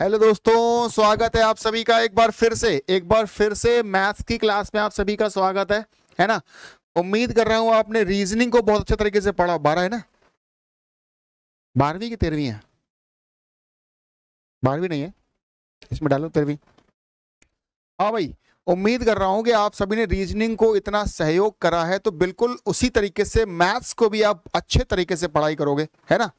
hello दोस्तों स्वागत है आप सभी का एक बार फिर से एक बार फिर से मैथ्स की क्लास में आप सभी का स्वागत है है ना उम्मीद कर रहा हूं आपने रीजनिंग को बहुत अच्छे तरीके से पढ़ा बारह है ना बारहवीं की तेरहवीं है बारहवीं नहीं है इसमें डालो तेरहवीं हाँ भाई उम्मीद कर रहा हूं कि आप सभी ने रीजनिंग को इतना सहयोग करा है तो बिल्कुल उसी तरीके से मैथ्स को भी आप अच्छे तरीके से पढ़ाई करोगे है ना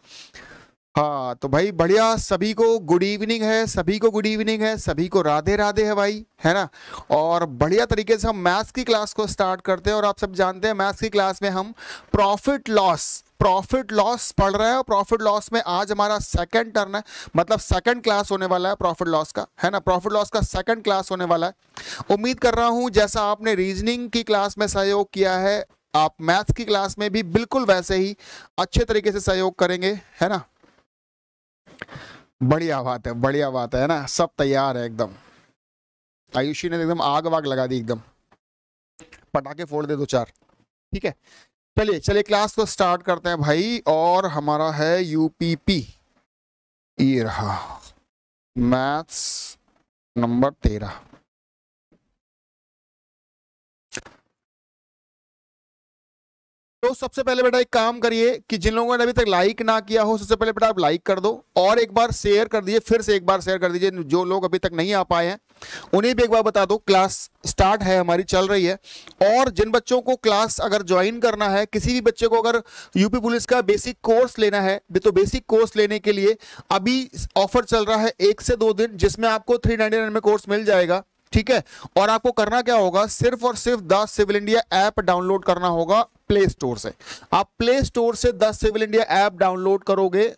हाँ तो भाई बढ़िया सभी को गुड इवनिंग है सभी को गुड इवनिंग है सभी को राधे राधे है भाई है ना और बढ़िया तरीके से हम मैथ्स की क्लास को स्टार्ट करते हैं और आप सब जानते हैं मैथ्स की क्लास में हम प्रॉफिट लॉस प्रॉफिट लॉस पढ़ रहे हैं और प्रॉफिट लॉस में आज हमारा सेकंड टर्न है मतलब सेकंड क्लास होने वाला है प्रॉफिट लॉस का है ना प्रॉफिट लॉस का सेकंड क्लास होने वाला है उम्मीद कर रहा हूँ जैसा आपने रीजनिंग की क्लास में सहयोग किया है आप मैथ्स की क्लास में भी बिल्कुल वैसे ही अच्छे तरीके से सहयोग करेंगे है ना बढ़िया बात है बढ़िया बात है ना सब तैयार है एकदम आयुषी ने एकदम आग वाग लगा दी एकदम पटाखे फोड़ दे दो चार ठीक है चलिए चलिए क्लास को स्टार्ट करते हैं भाई और हमारा है यूपीपी ये रहा मैथ्स नंबर तेरह तो सबसे पहले बेटा एक काम करिए कि जिन लोगों ने अभी तक लाइक ना किया हो सबसे पहले बेटा आप लाइक कर दो और एक बार शेयर कर दीजिए फिर से एक बार शेयर कर दीजिए जो लोग अभी तक नहीं आ पाए हैं उन्हें भी एक बार बता दो क्लास स्टार्ट है हमारी चल रही है और जिन बच्चों को क्लास अगर ज्वाइन करना है किसी भी बच्चे को अगर यूपी पुलिस का बेसिक कोर्स लेना है तो बेसिक कोर्स लेने के लिए अभी ऑफर चल रहा है एक से दो दिन जिसमें आपको थ्री में कोर्स मिल जाएगा ठीक है और आपको करना क्या होगा सिर्फ और सिर्फ the civil India app download करना होगा प्ले स्टोर से आप प्ले स्टोर से the civil India app download करोगे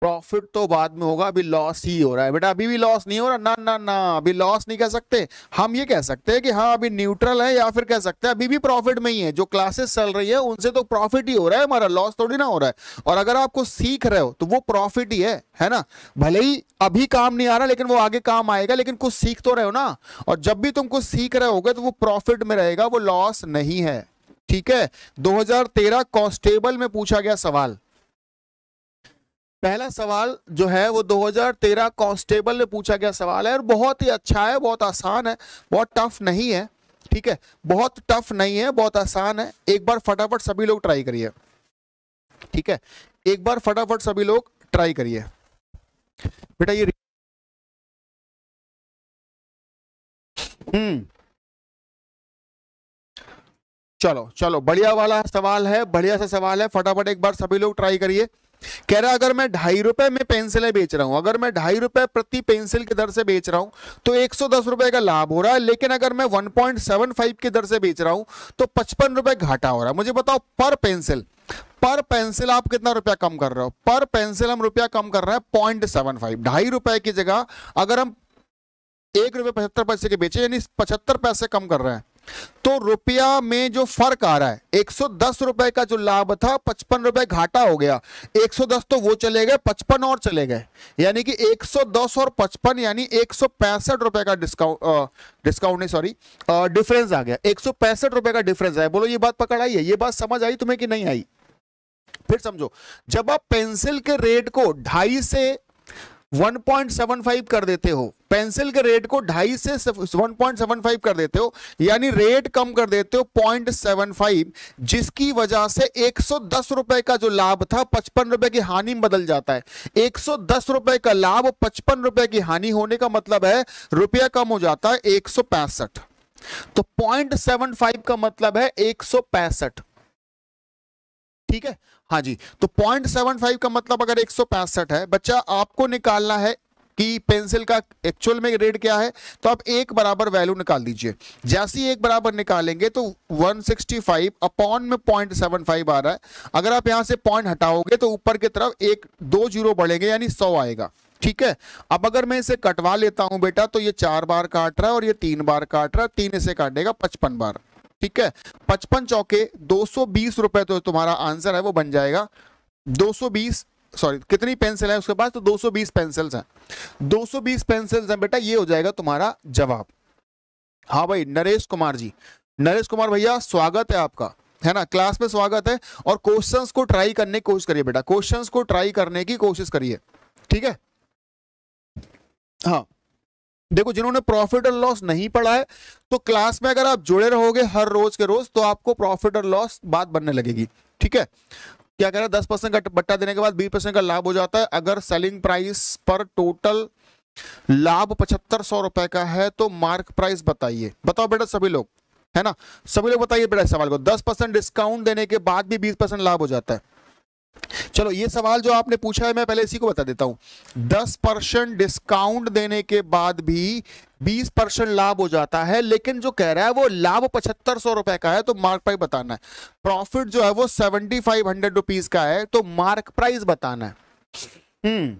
प्रॉफिट तो बाद में होगा अभी लॉस ही हो रहा है बेटा अभी भी लॉस नहीं हो रहा ना ना ना अभी लॉस नहीं कह सकते हम ये कह सकते हैं कि हाँ अभी न्यूट्रल है या फिर कह सकते हैं अभी भी प्रॉफिट में ही है जो क्लासेस चल रही है उनसे तो प्रॉफिट ही हो रहा है हमारा लॉस थोड़ी ना हो रहा है और अगर आपको सीख रहे हो तो वो प्रॉफिट ही है है ना भले ही अभी काम नहीं आ रहा लेकिन वो आगे काम आएगा लेकिन कुछ सीख तो रहे हो ना और जब भी तुम कुछ सीख रहे हो तो वो प्रॉफिट में रहेगा वो लॉस नहीं है ठीक है 2013 कांस्टेबल में पूछा गया सवाल पहला सवाल जो है वो 2013 कांस्टेबल ने पूछा गया सवाल है और बहुत ही अच्छा है बहुत आसान है बहुत टफ नहीं है ठीक है बहुत टफ नहीं है बहुत आसान है एक बार फटाफट सभी लोग ट्राई करिए ठीक है एक बार फटाफट सभी लोग ट्राई करिए बेटा ये हम्म चलो चलो बढ़िया वाला सवाल है बढ़िया सा सवाल है फटाफट एक बार सभी लोग ट्राई करिए कह रहा अगर मैं ढाई रुपए में पेंसिलें बेच रहा हूं अगर मैं ढाई रुपए प्रति पेंसिल की दर से बेच रहा हूं तो एक सौ दस रुपए का लाभ हो रहा है लेकिन अगर मैं वन पॉइंट सेवन फाइव की दर से बेच रहा हूं तो पचपन रुपए घाटा हो रहा है मुझे बताओ पर पेंसिल पर पेंसिल आप कितना रुपया कम कर रहे हो पर पेंसिल हम रुपया कम कर रहे हैं पॉइंट सेवन फाइव ढाई रुपए की जगह अगर हम एक रुपए पचहत्तर पैसे के बेचे यानी पचहत्तर पैसे कम कर रहे हैं तो रुपया में जो फर्क आ रहा है एक रुपए का जो लाभ था पचपन रुपए घाटा हो गया 110 तो वो चले गए पचपन और चले गए यानी कि 110 और पचपन यानी एक रुपए का डिस्काउंट डिस्काउंट नहीं सॉरी डिफरेंस आ गया एक रुपए का डिफरेंस आया बोलो ये बात पकड़ आई है ये बात समझ आई तुम्हें कि नहीं आई फिर समझो जब आप पेंसिल के रेट को ढाई से 1.75 कर देते हो पेंसिल के रेट को ढाई से 1.75 कर देते हो यानी रेट कम कर देते हो 0.75 जिसकी वजह से एक रुपए का जो लाभ था पचपन रुपए की हानि में बदल जाता है एक रुपए का लाभ पचपन रुपए की हानि होने का मतलब है रुपया कम हो जाता है एक तो 0.75 का मतलब है एक ठीक है हाँ जी तो पॉइंट सेवन फाइव का मतलब अगर एक सौ पैंसठ है बच्चा आपको निकालना है कि पेंसिल का एक्चुअल में रेट क्या है तो आप एक बराबर वैल्यू निकाल दीजिए जैसे एक बराबर निकालेंगे तो 165 अपॉन में 0.75 आ रहा है अगर आप यहां से पॉइंट हटाओगे तो ऊपर की तरफ एक दो जीरो बढ़ेंगे यानी सौ आएगा ठीक है अब अगर मैं इसे कटवा लेता हूं बेटा तो ये चार बार काट रहा है और ये तीन बार काट रहा है तीन इसे काटेगा पचपन बार ठीक है पचपन चौके दो सौ बीस रुपए तो तुम्हारा आंसर है वो बन जाएगा दो सौ बीस सॉरी कितनी पेंसिल है उसके पास तो 220 पेंसिल्स हैं 220 पेंसिल्स हैं बेटा ये हो जाएगा तुम्हारा जवाब हाँ भाई नरेश कुमार जी नरेश कुमार भैया स्वागत है आपका है ना क्लास में स्वागत है और क्वेश्चंस को ट्राई करने की कोशिश करिए बेटा क्वेश्चंस को ट्राई करने की कोशिश करिए ठीक है हाँ देखो जिन्होंने प्रॉफिट और लॉस नहीं पढ़ा है तो क्लास में अगर आप जुड़े रहोगे हर रोज के रोज तो आपको प्रॉफिट और लॉस बात बनने लगेगी ठीक है क्या कह रहा है दस परसेंट का बट्टा देने के बाद बीस परसेंट का लाभ हो जाता है अगर सेलिंग प्राइस पर टोटल लाभ पचहत्तर सौ रुपए का है तो मार्क प्राइस बताइए बताओ बेटा सभी लोग है ना सभी लोग बताइए बेटा सवाल को दस परसेंट डिस्काउंट देने के बाद भी बीस परसेंट लाभ हो जाता है चलो ये सवाल जो आपने पूछा है मैं पहले इसी को बता देता हूं दस परसेंट डिस्काउंट देने के बाद भी बीस परसेंट लाभ हो जाता है लेकिन जो कह रहा है वो लाभ पचहत्तर सौ रुपए का है तो मार्क प्राइस बताना है प्रॉफिट जो है वो सेवेंटी फाइव हंड्रेड रुपीज का है तो मार्क प्राइस बताना है हम्म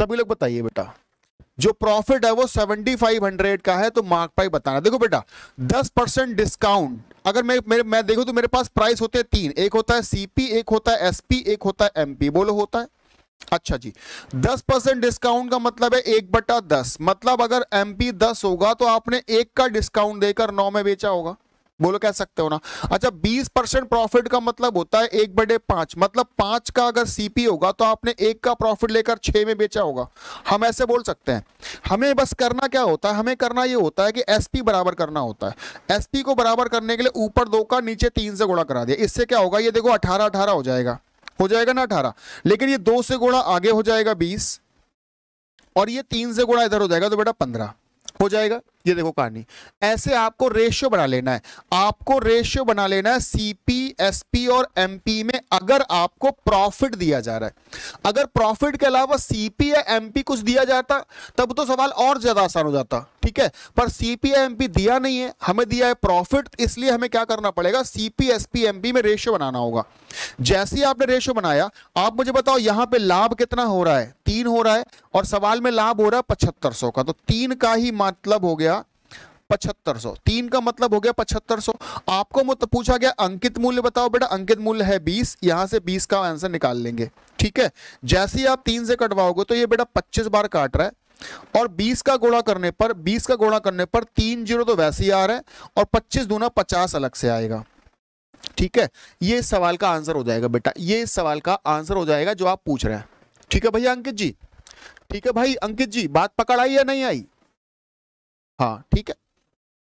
सभी लोग बताइए बेटा जो प्रॉफिट है वो 7500 का है तो मार्क प्राइस बताना देखो बेटा 10 परसेंट डिस्काउंट अगर मैं मेरे मैं देखू तो मेरे पास प्राइस होते हैं तीन एक होता है सीपी एक होता है एसपी एक होता है एमपी बोलो होता है अच्छा जी 10 परसेंट डिस्काउंट का मतलब है एक बटा दस मतलब अगर एमपी दस होगा तो आपने एक का डिस्काउंट देकर नौ में बेचा होगा बोलो कह सकते हो ना अच्छा 20 परसेंट प्रॉफिट का मतलब होता है एक बटे पांच मतलब पांच का अगर सीपी होगा तो आपने एक का प्रॉफिट लेकर छह में बेचा होगा हम ऐसे बोल सकते हैं हमें बस करना क्या होता है हमें करना ये होता है कि एसपी बराबर करना होता है एसपी को बराबर करने के लिए ऊपर दो का नीचे तीन से गुड़ा करा दिया इससे क्या होगा ये देखो अठारह अठारह हो जाएगा हो जाएगा ना अठारह लेकिन ये दो से गुड़ा आगे हो जाएगा बीस और ये तीन से गुड़ा इधर हो जाएगा तो बेटा पंद्रह हो जाएगा ये देखो कहानी ऐसे आपको रेशियो बना लेना है आपको रेशियो बना लेना है सीपी एसपी और एमपी में अगर आपको प्रॉफिट दिया जा रहा है अगर प्रॉफिट के अलावा सीपी या एमपी कुछ दिया जाता तब तो सवाल और ज्यादा आसान हो जाता ठीक है पर सीपी या एमपी दिया नहीं है हमें दिया है प्रॉफिट इसलिए हमें क्या करना पड़ेगा सीपी एसपी एमपी में रेशियो बनाना होगा जैसे ही आपने रेशियो बनाया आप मुझे बताओ यहां पर लाभ कितना हो रहा है तीन हो रहा है और सवाल में लाभ हो रहा है पचहत्तर का तो तीन का ही मतलब हो गया पचहत्तर सौ तीन का मतलब हो गया पचहत्तर सौ आपको मत पूछा गया अंकित मूल्य बताओ बेटा अंकित मूल्य है बीस यहां से बीस का आंसर निकाल लेंगे ठीक है जैसे ही आप तीन से कटवाओगे तो ये बेटा पच्चीस बार काट रहा है और 20 का गुणा करने पर 20 का गुणा करने पर तीन जीरो तो वैसे ही आ रहा है और 25 दूना 50 अलग से आएगा ठीक है ये इस सवाल का आंसर हो जाएगा बेटा ये इस सवाल का आंसर हो जाएगा जो आप पूछ रहे हैं ठीक है भैया अंकित जी ठीक है भाई अंकित जी बात पकड़ आई या नहीं आई हाँ ठीक है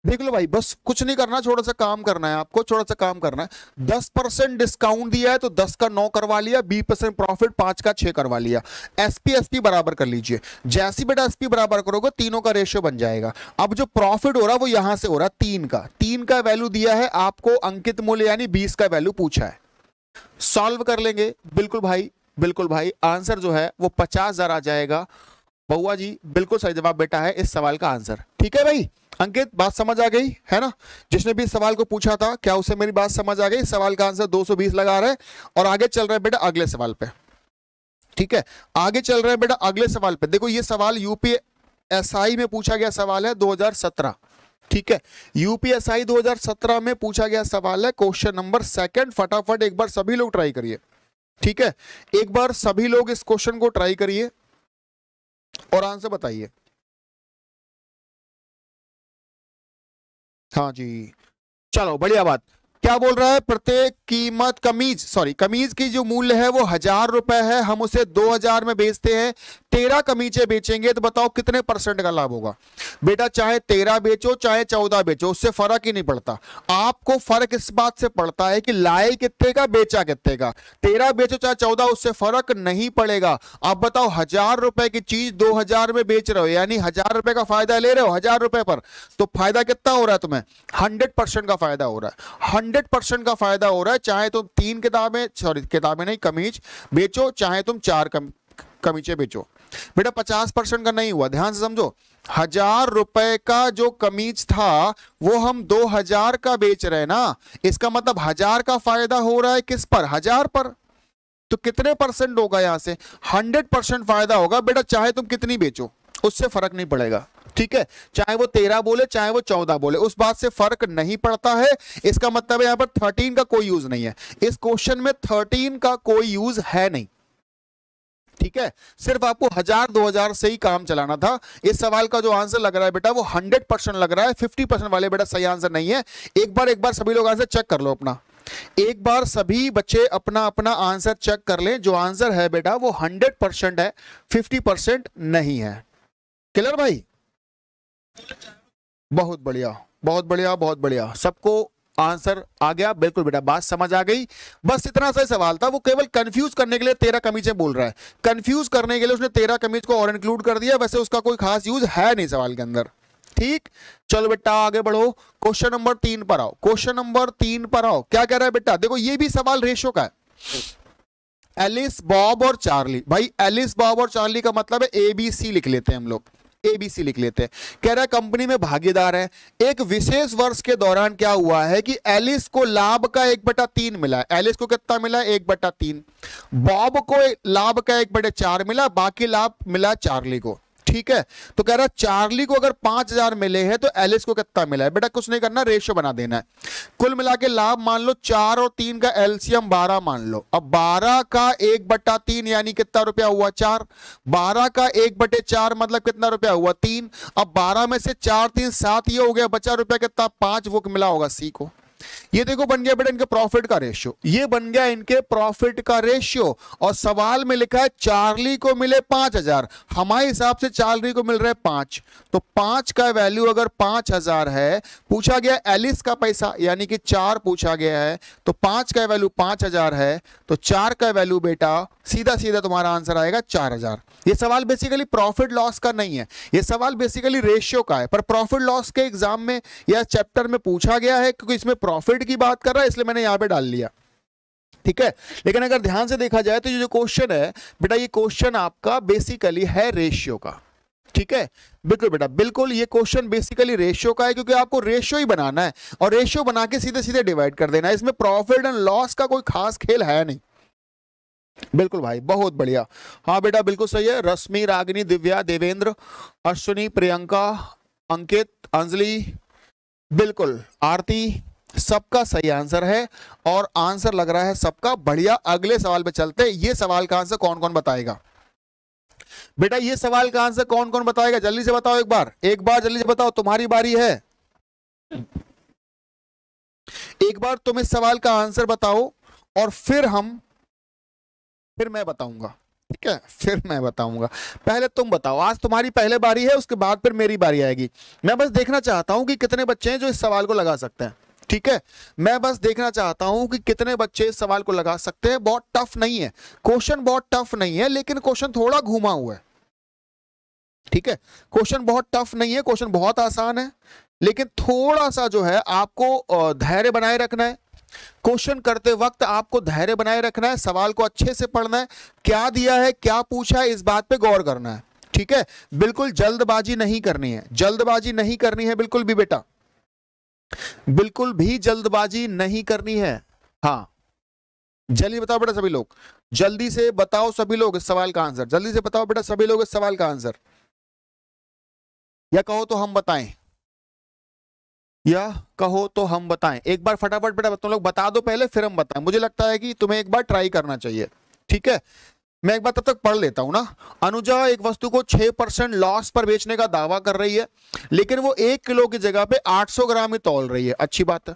देख लो भाई बस कुछ नहीं करना छोटा सा काम करना है आपको छोटा सा काम करना है दस परसेंट डिस्काउंट दिया है तो दस का नौ करवा लिया बीस परसेंट प्रॉफिट पांच का छह करवा लिया एसपी एसपी बराबर कर लीजिए जैसी बेटा एसपी बराबर करोगे तीनों का रेशियो बन जाएगा अब जो प्रॉफिट हो रहा है वो यहां से हो रहा है तीन का तीन का वैल्यू दिया है आपको अंकित मूल्य यानी बीस का वैल्यू पूछा है सॉल्व कर लेंगे बिल्कुल भाई बिल्कुल भाई आंसर जो है वो पचास हजार आ जाएगा बउआ जी बिल्कुल सही जवाब बेटा है इस सवाल का आंसर ठीक है भाई अंकित बात समझ आ गई है ना जिसने भी सवाल को पूछा था क्या उसे मेरी बात समझ आ गई सवाल का आंसर 220 लगा रहे और आगे चल रहे बेटा अगले सवाल पे ठीक है आगे चल रहे बेटा अगले सवाल पे देखो ये सवाल यूपीएसआई में पूछा गया सवाल है 2017 ठीक है यूपीएसआई 2017 में पूछा गया सवाल है क्वेश्चन नंबर सेकेंड फटाफट एक बार सभी लोग ट्राई करिए ठीक है एक बार सभी लोग इस क्वेश्चन को ट्राई करिए और आंसर बताइए हाँ जी चलो बढ़िया बात क्या बोल रहा है प्रत्येक कीमत कमीज सॉरी कमीज की जो मूल्य है वो हजार रुपए है हम उसे दो हजार में बेचते हैं तेरह कमीजे बेचेंगे तो बताओ कितने परसेंट का लाभ होगा बेटा चाहे तेरह बेचो चाहे चौदह बेचो उससे फर्क ही नहीं पड़ता आपको फर्क इस बात से पड़ता है कि लाए कितने का बेचा कितने का तेरह बेचो चाहे चौदह उससे फर्क नहीं पड़ेगा आप बताओ हजार रुपए की चीज दो हजार में बेच रहे हो यानी हजार रुपए का फायदा ले रहे हो हजार रुपए पर तो फायदा कितना हो रहा है तुम्हें हंड्रेड परसेंट का फायदा हो रहा है हंड्रेड परसेंट का फायदा हो रहा है चाहे तुम तीन किताबें सॉरी किताबें नहीं कमीज बेचो चाहे तुम चार कम, कमीचे बेचो बेटा पचास परसेंट का नहीं हुआ ध्यान से समझो हजार रुपए का जो कमीज था वो हम दो हजार का बेच रहे ना इसका मतलब हजार का फायदा हो रहा है किस पर हजार पर तो कितने परसेंट होगा यहां से हंड्रेड परसेंट फायदा होगा बेटा चाहे तुम कितनी बेचो उससे फर्क नहीं पड़ेगा ठीक है चाहे वो तेरह बोले चाहे वो चौदह बोले उस बात से फर्क नहीं पड़ता है इसका मतलब यहां पर थर्टीन का कोई यूज नहीं है इस क्वेश्चन में थर्टीन का कोई यूज है नहीं ठीक है सिर्फ आपको हजार दो हजार से ही काम चलाना था इस सवाल का जो आंसर लग रहा है बेटा वो हंड्रेड परसेंट लग रहा है फिफ्टी परसेंट वाले बेटा सही आंसर नहीं है एक बार एक बार सभी लोग आंसर चेक कर लो अपना एक बार सभी बच्चे अपना अपना आंसर चेक कर लें जो आंसर है बेटा वो हंड्रेड परसेंट है फिफ्टी परसेंट नहीं है क्लियर भाई बहुत बढ़िया बहुत बढ़िया बहुत बढ़िया सबको आंसर आ गया बिल्कुल बेटा बात समझ आ गई बस इतना सा सवाल था वो केवल कंफ्यूज करने के लिए तेरह कमीजें बोल रहा है कंफ्यूज करने के लिए उसने तेरह कमीज को और इंक्लूड कर दिया वैसे उसका कोई खास यूज है नहीं सवाल के अंदर ठीक चलो बेटा आगे बढ़ो क्वेश्चन नंबर तीन पर आओ क्वेश्चन नंबर तीन पर आओ क्या कह रहा है बेटा देखो ये भी सवाल रेशो का है एलिस बॉब और चार्ली भाई एलिस बॉब और चार्ली का मतलब है एबीसी लिख लेते हैं हम लोग एबीसी लिख लेते हैं कह रहा है कंपनी में भागीदार है एक विशेष वर्ष के दौरान क्या हुआ है कि एलिस को लाभ का एक बटा तीन मिला एलिस को कितना मिला एक बटा तीन बॉब को लाभ का एक बटे चार मिला बाकी लाभ मिला चार्ली को ठीक है तो कह रहा चार्ली को अगर पांच हजार मिले हैं तो एलिस को कितना मिला है बेटा कुछ नहीं करना रेशो बना देना है कुल मिला के लाभ मान लो चार और तीन का एलसीएम बारह मान लो अब बारह का एक बट्टा तीन यानी कितना रुपया हुआ चार बारह का एक बटे चार मतलब कितना रुपया हुआ तीन अब बारह में से चार तीन सात ये हो गया बचा रुपया कितना पांच वो मिला होगा सी को ये देखो बन गया बेटा इनके प्रॉफिट का रेशियो ये बन गया इनके प्रॉफिट का रेशियो और सवाल में लिखा है चार्ली को मिले पांच हजार हमारे हिसाब से चार्ली को मिल रहा है पांच तो पांच का वैल्यू अगर पांच हजार है पूछा गया एलिस का पैसा यानी कि चार पूछा गया है तो पांच का वैल्यू पांच है तो चार का वैल्यू बेटा सीधा सीधा तुम्हारा आंसर आएगा चार ये सवाल बेसिकली प्रॉफिट लॉस का नहीं है ये सवाल बेसिकली रेशियो का है पर प्रॉफिट लॉस के एग्जाम में या चैप्टर में पूछा गया है क्योंकि इसमें प्रॉफिट की बात कर रहा है इसलिए मैंने यहाँ पे डाल लिया ठीक है लेकिन अगर ध्यान से देखा जाए तो ये जो क्वेश्चन है बेटा ये क्वेश्चन आपका बेसिकली है रेशियो का ठीक है बिल्कुल बेटा बिल्कुल ये क्वेश्चन बेसिकली रेशियो का है क्योंकि आपको रेशियो ही बनाना है और रेशियो बना के सीधे सीधे डिवाइड कर देना है इसमें प्रॉफिट एंड लॉस का कोई खास खेल है नहीं बिल्कुल भाई बहुत बढ़िया हाँ बेटा बिल्कुल सही है रश्मि रागिनी दिव्या देवेंद्र अश्विनी प्रियंका अंकित अंजलि बिल्कुल आरती सबका सही आंसर है और आंसर लग रहा है सबका बढ़िया अगले सवाल पे चलते ये सवाल का आंसर कौन कौन बताएगा बेटा ये सवाल का आंसर कौन कौन बताएगा जल्दी से बताओ एक बार एक बार जल्दी से बताओ तुम्हारी बारी है एक बार तुम इस सवाल का आंसर बताओ और फिर हम फिर मैं बताऊंगा ठीक है फिर मैं बताऊंगा पहले तुम बताओ आज तुम्हारी पहले बारी है उसके बाद फिर मेरी बारी आएगी मैं बस देखना चाहता हूं कि कितने बच्चे हैं जो इस सवाल को लगा सकते हैं ठीक है मैं बस देखना चाहता हूं कि कितने बच्चे इस सवाल को लगा सकते हैं बहुत टफ नहीं है क्वेश्चन बहुत टफ नहीं है लेकिन क्वेश्चन थोड़ा घुमा हुआ है ठीक है क्वेश्चन बहुत टफ नहीं है क्वेश्चन बहुत आसान है लेकिन थोड़ा सा जो है आपको धैर्य बनाए रखना है क्वेश्चन करते वक्त आपको धैर्य बनाए रखना है सवाल को अच्छे से पढ़ना है क्या दिया है क्या पूछा है इस बात पे गौर करना है ठीक है बिल्कुल जल्दबाजी नहीं करनी है जल्दबाजी नहीं करनी है बिल्कुल भी बेटा बिल्कुल भी जल्दबाजी नहीं करनी है हाँ जल्दी बताओ बेटा सभी लोग जल्दी से बताओ सभी लोग इस सवाल का आंसर जल्दी से बताओ बेटा सभी लोग इस सवाल का आंसर या कहो तो हम बताएं या कहो तो हम बताएं एक बार फटाफट बेटा तुम लोग बता दो पहले फिर हम बताएं मुझे लगता है कि तुम्हें एक बार ट्राई करना चाहिए ठीक है मैं एक बार तब तक पढ़ लेता हूं ना अनुजा एक वस्तु को 6 परसेंट लॉस पर बेचने का दावा कर रही है लेकिन वो एक किलो की जगह पे 800 ग्राम ही तोल रही है अच्छी बात है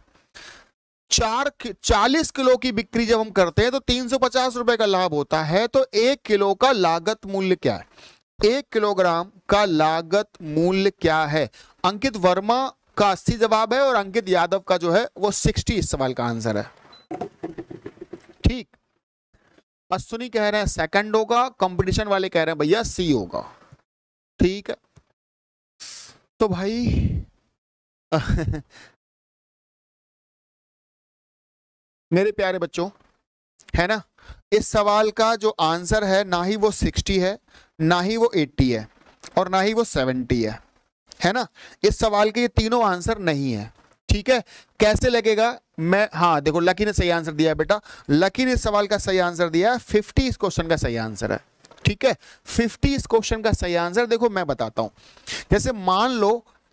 चार चालीस किलो की बिक्री जब हम करते हैं तो तीन सौ पचास रुपए का लाभ होता है तो एक किलो का लागत मूल्य क्या है एक किलोग्राम का लागत मूल्य क्या है अंकित वर्मा का अस्सी जवाब है और अंकित यादव का जो है वो सिक्सटी इस सवाल का आंसर है ठीक अश्विनी कह रहे हैं सेकंड होगा कंपटीशन वाले कह रहे हैं भैया सी होगा ठीक है तो भाई मेरे प्यारे बच्चों है ना इस सवाल का जो आंसर है ना ही वो सिक्सटी है ना ही वो एट्टी है और ना ही वो सेवेंटी है है ना इस सवाल के ये तीनों आंसर नहीं है ठीक है कैसे लगेगा मैं हाँ देखो लकी ने सही आंसर दिया है बेटा लकी ने इस सवाल का सही आंसर दिया है फिफ्टी इस क्वेश्चन का सही आंसर है ठीक है फिफ्टी इस क्वेश्चन का सही आंसर देखो मैं बताता हूं जैसे मान लो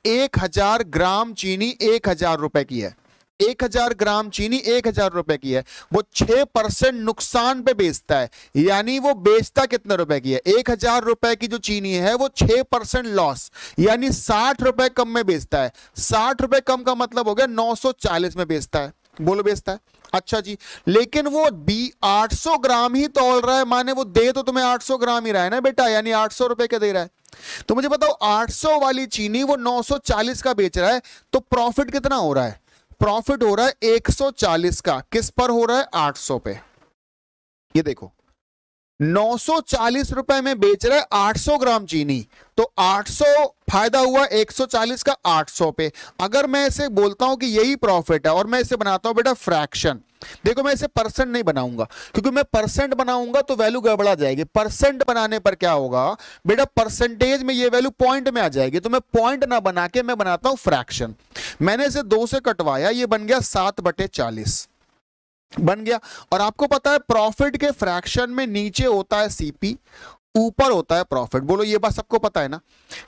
एक हजार ग्राम चीनी एक हजार रुपए की है एक हजार ग्राम चीनी एक हजार रुपए की है वो छह परसेंट नुकसान पे बेचता है यानी वो बेचता कितने रुपए की है एक हजार रुपए की जो चीनी है वो छह परसेंट लॉस यानी साठ रुपए कम में बेचता है साठ रुपए कम का मतलब हो गया नौ सौ चालीस में बेचता है बोलो बेचता है अच्छा जी लेकिन वो बी 800 ग्राम ही तोल रहा है माने वो दे तो तुम्हें 800 ग्राम ही रहा है ना बेटा यानी 800 रुपए का दे रहा है तो मुझे बताओ 800 वाली चीनी वो 940 का बेच रहा है तो प्रॉफिट कितना हो रहा है प्रॉफिट हो रहा है 140 का किस पर हो रहा है 800 पे ये देखो 940 रुपए में बेच रहा है 800 ग्राम चीनी तो 800 फायदा हुआ 140 का 800 पे अगर मैं इसे बोलता हूं कि यही प्रॉफिट है और मैं इसे बनाता हूं बेटा फ्रैक्शन देखो मैं इसे परसेंट नहीं बनाऊंगा क्योंकि मैं परसेंट बनाऊंगा तो वैल्यू गड़बड़ा जाएगी परसेंट बनाने पर क्या होगा बेटा परसेंटेज में ये वैल्यू पॉइंट में आ जाएगी तो मैं पॉइंट ना बना के मैं बनाता हूं फ्रैक्शन मैंने इसे दो से कटवाया ये बन गया सात बटे चालीस बन गया और आपको पता है प्रॉफिट के फ्रैक्शन में नीचे होता है सीपी ऊपर होता है प्रॉफिट बोलो ये बात सबको पता है ना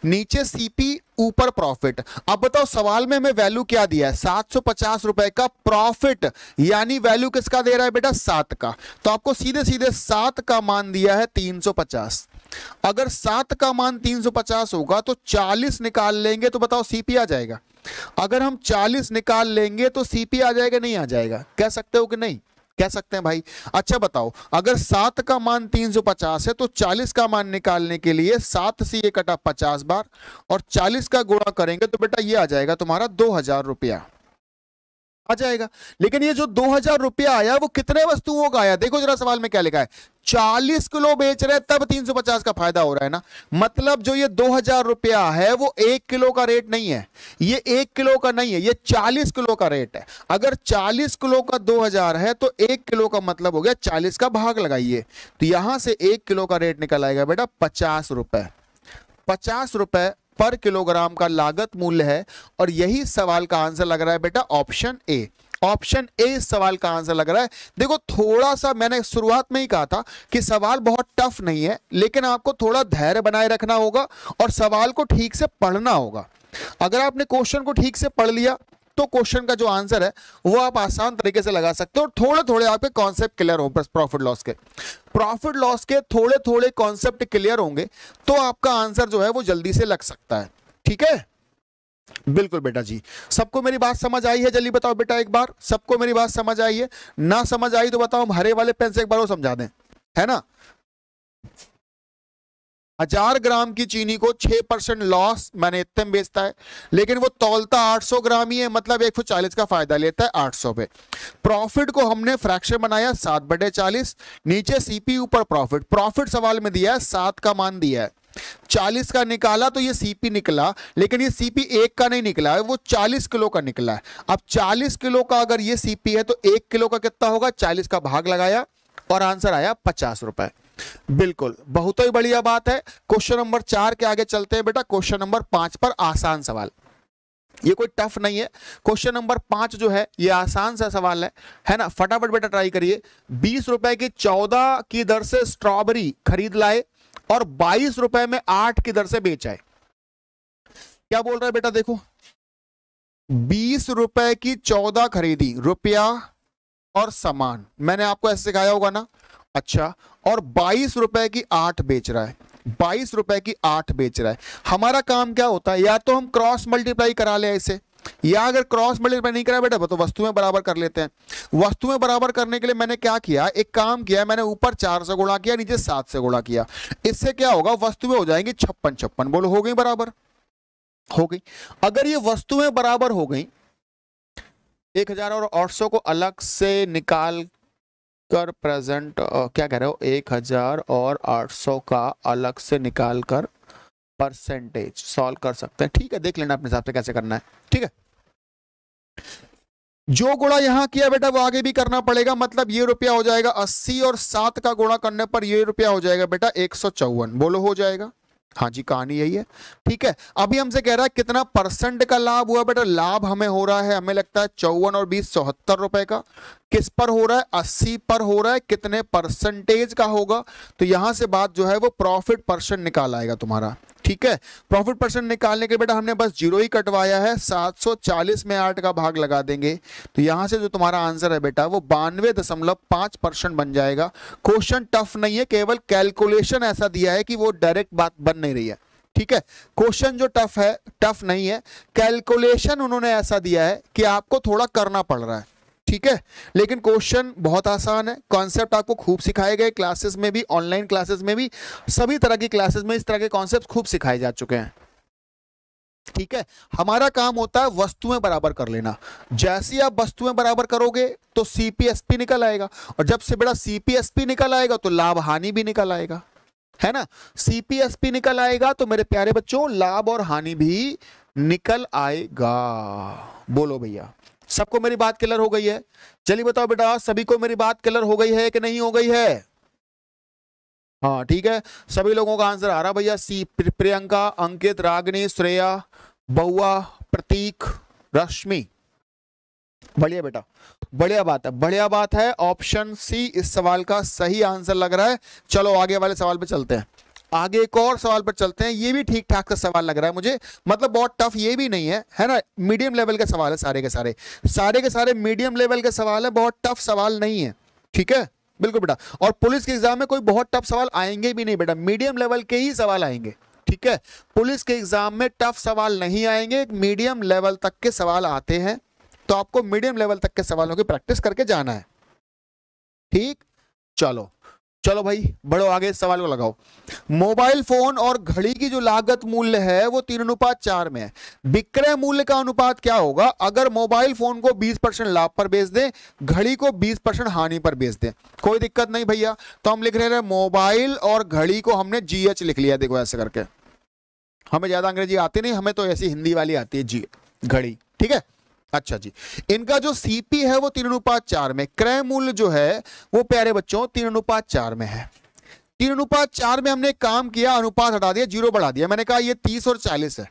नीचे सीपी ऊपर प्रॉफिट अब बताओ सवाल में हमें वैल्यू क्या दिया है सात सौ पचास रुपए का प्रॉफिट यानी वैल्यू किसका दे रहा है बेटा सात का तो आपको सीधे सीधे सात का मान दिया है तीन सौ पचास अगर सात का मान तीन सौ पचास होगा तो चालीस निकाल लेंगे तो बताओ सीपी आ जाएगा अगर हम चालीस निकाल लेंगे तो सीपी आ जाएगा नहीं आ जाएगा कह सकते हो कि नहीं कह सकते हैं भाई अच्छा बताओ अगर सात का मान 350 है तो 40 का मान निकालने के लिए सात से ये कटा 50 बार और 40 का गुणा करेंगे तो बेटा ये आ जाएगा तुम्हारा दो हजार रुपया आ जाएगा लेकिन ये जो दो हजार रुपया आया वो कितने वस्तुओं का आया देखो जरा सवाल में क्या लिखा है चालीस किलो बेच रहे तब तीन सौ पचास का फायदा हो रहा है ना मतलब जो ये दो हजार रुपया है वो एक किलो का रेट नहीं है ये एक किलो का नहीं है ये चालीस किलो का रेट है अगर चालीस किलो का दो हजार है तो एक किलो का मतलब हो गया चालीस का भाग लगाइए तो यहां से एक किलो का रेट निकल आएगा बेटा पचास रुपए पचास रुपए पर किलोग्राम का लागत मूल्य है और यही सवाल का आंसर लग रहा है बेटा ऑप्शन ए ऑप्शन ए इस सवाल का आंसर लग रहा है देखो थोड़ा सा मैंने शुरुआत में ही कहा था कि सवाल बहुत टफ नहीं है लेकिन आपको थोड़ा धैर्य बनाए रखना होगा और सवाल को ठीक से पढ़ना होगा अगर आपने क्वेश्चन को ठीक से पढ़ लिया तो क्वेश्चन का जो आंसर है वो आप आसान तरीके से लगा सकते हो और थोड़े थोड़े आपके कॉन्सेप्ट क्लियर हो प्रॉफिट लॉस के प्रॉफिट लॉस के थोड़े थोड़े कॉन्सेप्ट क्लियर होंगे तो आपका आंसर जो है वो जल्दी से लग सकता है ठीक है बिल्कुल बेटा जी सबको मेरी बात समझ आई है जल्दी बताओ बेटा एक बार सबको मेरी बात समझ आई है ना समझ आई तो बताओ हम हरे वाले पेन से एक बार वो समझा दें है ना हजार ग्राम की चीनी को छह परसेंट लॉस मैंने इतने में बेचता है लेकिन वो तौलता 800 ग्राम ही है मतलब एक चालीस का फायदा लेता है 800 पे प्रॉफिट को हमने फ्रैक्शन बनाया सात बटे चालीस नीचे सीपी ऊपर प्रॉफिट प्रॉफिट सवाल में दिया है सात का मान दिया है चालीस का निकाला तो ये सीपी निकला लेकिन ये सीपी एक का नहीं निकला है वो चालीस किलो का निकला है अब चालीस किलो का अगर ये सीपी है तो एक किलो का कितना होगा चालीस का भाग लगाया और आंसर आया पचास रुपए बिल्कुल बहुत ही बढ़िया बात है क्वेश्चन नंबर चार के आगे चलते हैं बेटा क्वेश्चन नंबर पांच पर आसान सवाल ये कोई टफ नहीं है क्वेश्चन नंबर पांच जो है ये आसान सा सवाल है है ना फटाफट बेटा ट्राई करिए बीस रुपए की चौदह की दर से स्ट्रॉबेरी खरीद लाए और बाईस रुपए में आठ की दर से बेचाए क्या बोल रहा है बेटा देखो बीस रुपए की चौदह खरीदी रुपया और सामान मैंने आपको ऐसे सिखाया होगा ना अच्छा और बाईस रुपए की आठ बेच रहा है बाईस रुपए की आठ बेच रहा है हमारा काम क्या होता है या तो हम क्रॉस मल्टीप्लाई करा ले इसे या अगर क्रॉस मल्टीप्लाई नहीं करा बेटा तो वस्तु में बराबर कर लेते हैं वस्तु में बराबर करने के लिए मैंने क्या किया एक काम किया मैंने ऊपर चार से गुणा किया नीचे सात से गुणा किया इससे क्या होगा वस्तु में हो जाएंगे छप्पन छप्पन बोलो हो गई बराबर हो गई अगर ये वस्तुएं बराबर हो गई एक हजार और आठ सौ को अलग से निकाल कर प्रेजेंट क्या कह रहे हो एक हजार और आठ सौ का अलग से निकाल कर परसेंटेज सॉल्व कर सकते हैं ठीक है देख लेना अपने हिसाब से कैसे करना है ठीक है जो गुणा यहां किया बेटा वो आगे भी करना पड़ेगा मतलब ये रुपया हो जाएगा अस्सी और सात का गुणा करने पर ये रुपया हो जाएगा बेटा एक सौ चौवन बोलो हो जाएगा हाँ जी कहानी यही है ठीक है अभी हमसे कह रहा है कितना परसेंट का लाभ हुआ बेटा लाभ हमें हो रहा है हमें लगता है चौवन और बीस चौहत्तर रुपए का किस पर हो रहा है अस्सी पर हो रहा है कितने परसेंटेज का होगा तो यहां से बात जो है वो प्रॉफिट परसेंट निकाल आएगा तुम्हारा ठीक है प्रॉफिट परसेंट निकालने के बेटा हमने बस जीरो ही कटवाया है 740 में आठ का भाग लगा देंगे तो यहाँ से जो तुम्हारा आंसर है बेटा वो बानवे दशमलव पाँच परसेंट बन जाएगा क्वेश्चन टफ नहीं है केवल कैलकुलेशन ऐसा दिया है कि वो डायरेक्ट बात बन नहीं रही है ठीक है क्वेश्चन जो टफ है टफ नहीं है कैलकुलेशन उन्होंने ऐसा दिया है कि आपको थोड़ा करना पड़ रहा है ठीक है लेकिन क्वेश्चन बहुत आसान है कॉन्सेप्ट आपको खूब सिखाए गए क्लासेस में भी ऑनलाइन क्लासेस में भी सभी तरह की क्लासेस में इस तरह के कॉन्सेप्ट खूब सिखाए जा चुके हैं ठीक है हमारा काम होता है वस्तुएं बराबर कर लेना जैसे आप वस्तुएं बराबर करोगे तो सीपीएसपी निकल आएगा और जब से बड़ा सीपीएसपी निकल आएगा तो लाभ हानि भी निकल आएगा है ना सीपीएसपी निकल आएगा तो मेरे प्यारे बच्चों लाभ और हानि भी निकल आएगा बोलो भैया सबको मेरी बात क्लियर हो गई है चलिए बताओ बेटा सभी को मेरी बात क्लियर हो गई है कि नहीं हो गई है हाँ ठीक है सभी लोगों का आंसर आ रहा भैया सी प्रियंका अंकित रागनी श्रेया बउआ प्रतीक रश्मि बढ़िया बेटा बढ़िया बात है बढ़िया बात है ऑप्शन सी इस सवाल का सही आंसर लग रहा है चलो आगे वाले सवाल पे चलते हैं आगे एक और सवाल पर चलते हैं ये भी ठीक ठाक का सवाल लग रहा है मुझे मतलब बहुत टफ ये भी नहीं है है ना मीडियम लेवल का सवाल है सारे के सारे सारे के सारे मीडियम लेवल के सवाल है बहुत टफ सवाल नहीं है ठीक है बिल्कुल बेटा और पुलिस के एग्जाम में कोई बहुत टफ सवाल आएंगे भी नहीं बेटा मीडियम लेवल के ही सवाल आएंगे ठीक है पुलिस के एग्जाम में टफ सवाल नहीं आएंगे मीडियम लेवल तक के सवाल आते हैं तो आपको मीडियम लेवल तक के सवालों की प्रैक्टिस करके जाना है ठीक चलो चलो भाई बढ़ो आगे सवाल को लगाओ मोबाइल फोन और घड़ी की जो लागत मूल्य है वो तीन अनुपात चार में है विक्रय मूल्य का अनुपात क्या होगा अगर मोबाइल फोन को 20 परसेंट लाभ पर बेच दें घड़ी को 20 परसेंट हानि पर बेच दें कोई दिक्कत नहीं भैया तो हम लिख रहे हैं मोबाइल और घड़ी को हमने जीएच लिख लिया देखो ऐसे करके हमें ज्यादा अंग्रेजी आती नहीं हमें तो ऐसी हिंदी वाली आती है जी घड़ी ठीक है अच्छा जी इनका जो सीपी है वो तीन अनुपात चार में क्रय मूल्य जो है वो प्यारे बच्चों तीन अनुपात चार में है तीन अनुपात चार में हमने काम किया अनुपात हटा दिया जीरो बढ़ा दिया मैंने कहा ये तीस और चालीस है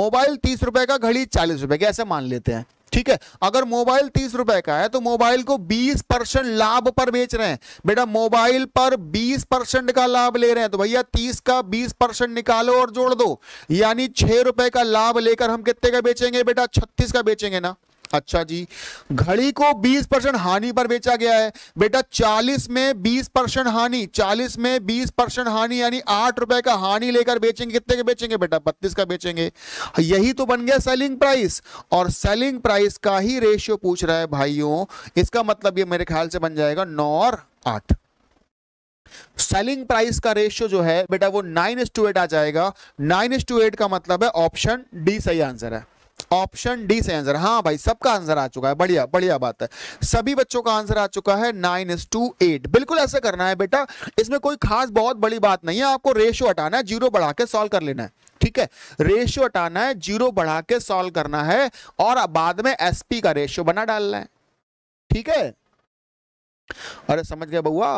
मोबाइल तीस रुपए का घड़ी चालीस रुपए का ऐसे मान लेते हैं ठीक है अगर मोबाइल तीस रुपए का है तो मोबाइल को बीस परसेंट लाभ पर बेच रहे हैं बेटा मोबाइल पर बीस परसेंट का लाभ ले रहे हैं तो भैया तीस का बीस परसेंट निकालो और जोड़ दो यानी छह रुपए का लाभ लेकर हम कितने का बेचेंगे बेटा छत्तीस का बेचेंगे ना अच्छा जी घड़ी को 20 परसेंट हानि पर बेचा गया है बेटा 40 में 20 परसेंट हानि 40 में 20 परसेंट हानि यानी आठ रुपए का हानि लेकर बेचेंगे कितने के बेचेंगे बेटा 32 का बेचेंगे यही तो बन गया सेलिंग प्राइस और सेलिंग प्राइस का ही रेशियो पूछ रहा है भाइयों इसका मतलब ये मेरे ख्याल से बन जाएगा नौ और आठ सेलिंग प्राइस का रेशियो जो है बेटा वो नाइन एस टू एट आ जाएगा नाइन एस टू एट का मतलब है ऑप्शन डी सही आंसर है ऑप्शन डी से आंसर हाँ भाई सबका आंसर आ चुका है बढ़िया बढ़िया बात है सभी बच्चों का आंसर आ चुका है नाइन इज टू एट बिल्कुल ऐसा करना है बेटा इसमें कोई खास बहुत बड़ी बात नहीं है आपको रेशियो हटाना है जीरो बढ़ा के सॉल्व कर लेना है ठीक है रेशियो हटाना है जीरो बढ़ा के सॉल्व करना है और बाद में एसपी का रेशियो बना डालना है ठीक है अरे समझ गए बउआ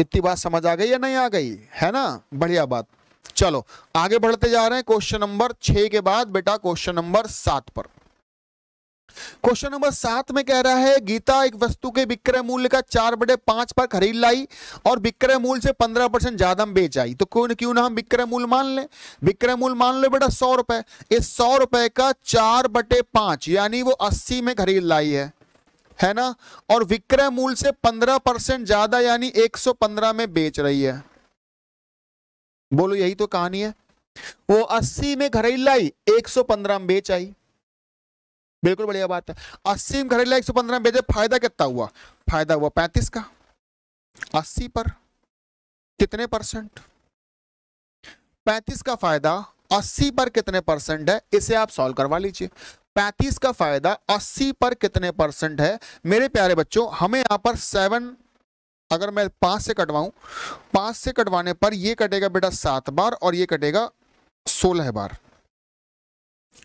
इतनी बात समझ आ गई या नहीं आ गई है ना बढ़िया बात चलो आगे बढ़ते जा रहे हैं क्वेश्चन नंबर छह के बाद बेटा क्वेश्चन नंबर सात पर क्वेश्चन नंबर सात में कह रहा है गीता एक वस्तु के विक्रय मूल्य का चार बटे पांच पर खरीद लाई और विक्रय मूल्य से पंद्रह परसेंट ज्यादा में बेच आई तो क्यों क्यों ना हम विक्रय मूल्य मान लें विक्रय मूल्य मान लो बेटा सौ रुपए इस सौ रुपए का चार बटे पांच यानी वो अस्सी में खरीद लाई है है ना और विक्रय मूल्य से पंद्रह परसेंट ज्यादा यानी एक सौ पंद्रह में बेच रही है बोलो यही तो कहानी है वो 80 में घरेलू लाई 115 में बेच आई बिल्कुल बढ़िया बात है 80 में घरेलू लाई 115 में बेचे फायदा कितना हुआ फायदा हुआ 35 का 80 पर कितने परसेंट 35 का फायदा 80 पर कितने परसेंट है इसे आप सॉल्व करवा लीजिए 35 का फायदा 80 पर कितने परसेंट है मेरे प्यारे बच्चों हमें यहां पर सेवन अगर मैं पांच से कटवाऊं पांच से कटवाने पर ये कटेगा बेटा सात बार और ये कटेगा सोलह बार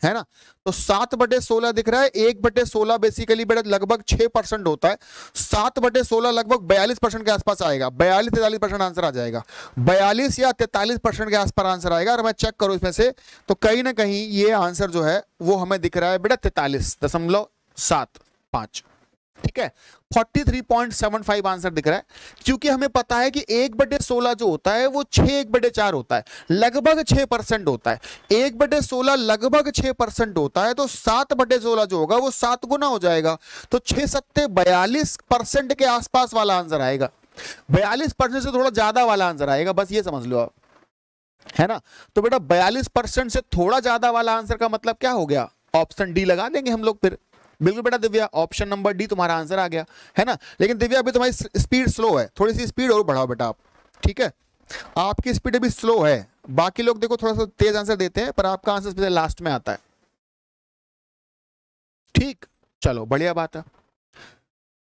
है ना तो सात बटे सोलह दिख रहा है एक बटे सोलह बेसिकली बेटा लगभग छह परसेंट होता है सात बटे सोलह लगभग बयालीस परसेंट के आसपास आएगा बयालीस तैतालीस परसेंट आंसर आ जाएगा बयालीस या तैतालीस परसेंट के आसपास आंसर आएगा और मैं चेक करूं इसमें से तो कहीं ना कहीं ये आंसर जो है वो हमें दिख रहा है बेटा तैतालीस दशमलव सात पांच ठीक है 43.75 आंसर दिख रहा है क्योंकि हमें पता है कि एक बटे सोलह जो होता है वो छह एक बटे चार होता है लगभग छह परसेंट होता है एक बटे सोलह लगभग छह परसेंट होता है तो सात बटे सोलह जो होगा वो सात गुना हो जाएगा तो छह सत्ते बयालीस परसेंट के आसपास वाला आंसर आएगा बयालीस परसेंट से थोड़ा ज़्यादा वाला आंसर आएगा बस ये समझ लो आप है ना तो बेटा बयालीस परसेंट से थोड़ा ज़्यादा वाला आंसर का मतलब क्या हो गया ऑप्शन डी लगा देंगे हम लोग फिर बिल्कुल बेटा दिव्या ऑप्शन नंबर डी तुम्हारा आंसर आ गया है ना लेकिन दिव्या अभी तुम्हारी स्पीड स्लो है थोड़ी सी स्पीड और बढ़ाओ बेटा आप ठीक है आपकी स्पीड अभी स्लो है बाकी लोग देखो थोड़ा सा तेज आंसर देते हैं पर आपका आंसर लास्ट में आता है ठीक चलो बढ़िया बात है